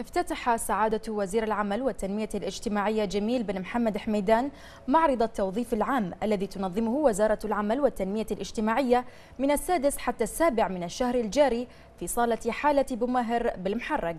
افتتح سعادة وزير العمل والتنمية الاجتماعية جميل بن محمد حميدان معرض التوظيف العام الذي تنظمه وزارة العمل والتنمية الاجتماعية من السادس حتى السابع من الشهر الجاري في صالة حالة بمهر بالمحرق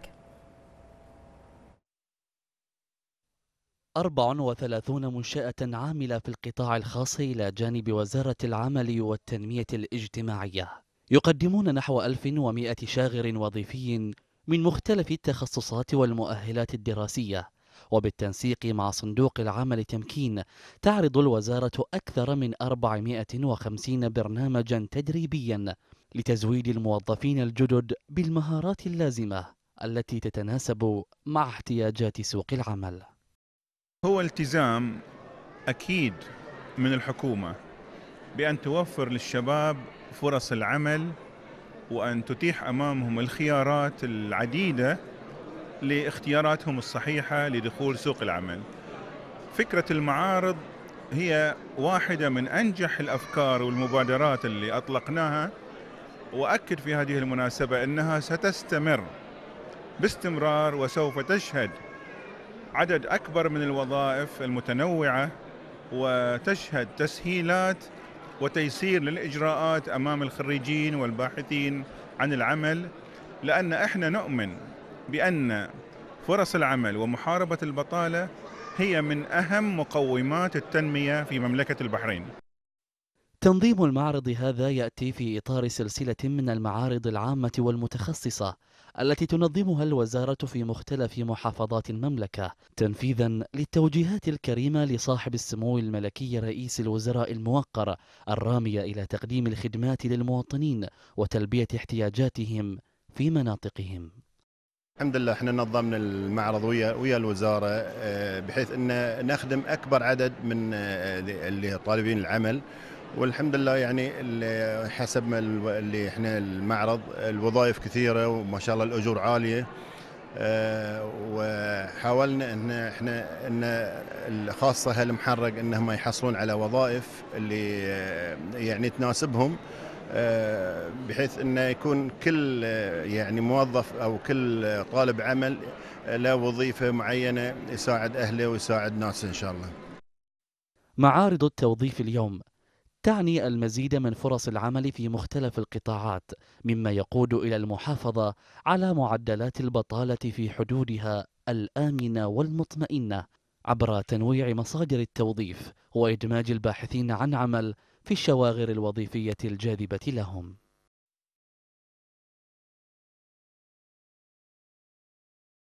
34 منشأة عاملة في القطاع الخاص إلى جانب وزارة العمل والتنمية الاجتماعية يقدمون نحو 1100 شاغر وظيفي من مختلف التخصصات والمؤهلات الدراسية وبالتنسيق مع صندوق العمل تمكين تعرض الوزارة أكثر من 450 برنامجا تدريبيا لتزويد الموظفين الجدد بالمهارات اللازمة التي تتناسب مع احتياجات سوق العمل هو التزام أكيد من الحكومة بأن توفر للشباب فرص العمل وأن تتيح أمامهم الخيارات العديدة لاختياراتهم الصحيحة لدخول سوق العمل فكرة المعارض هي واحدة من أنجح الأفكار والمبادرات اللي أطلقناها وأكد في هذه المناسبة أنها ستستمر باستمرار وسوف تشهد عدد أكبر من الوظائف المتنوعة وتشهد تسهيلات وتيسير للإجراءات أمام الخريجين والباحثين عن العمل لأن إحنا نؤمن بأن فرص العمل ومحاربة البطالة هي من أهم مقومات التنمية في مملكة البحرين تنظيم المعرض هذا يأتي في إطار سلسلة من المعارض العامة والمتخصصة التي تنظمها الوزارة في مختلف محافظات المملكة تنفيذا للتوجيهات الكريمة لصاحب السمو الملكي رئيس الوزراء الموقر الرامية إلى تقديم الخدمات للمواطنين وتلبية احتياجاتهم في مناطقهم الحمد لله احنا نظمنا المعرض ويا ويا الوزاره آه، بحيث ان نخدم اكبر عدد من اللي آه، طالبين العمل والحمد لله يعني اللي حسب ما اللي احنا المعرض الوظائف كثيره وما شاء الله الاجور عاليه آه، وحاولنا ان احنا ان خاصه هالمحرق انهم يحصلون على وظائف اللي آه، يعني تناسبهم آه، بحيث انه يكون كل يعني موظف او كل طالب عمل له وظيفه معينه يساعد اهله ويساعد ناس ان شاء الله. معارض التوظيف اليوم تعني المزيد من فرص العمل في مختلف القطاعات مما يقود إلى المحافظة على معدلات البطالة في حدودها الآمنة والمطمئنة عبر تنويع مصادر التوظيف وإدماج الباحثين عن عمل في الشواغر الوظيفية الجاذبة لهم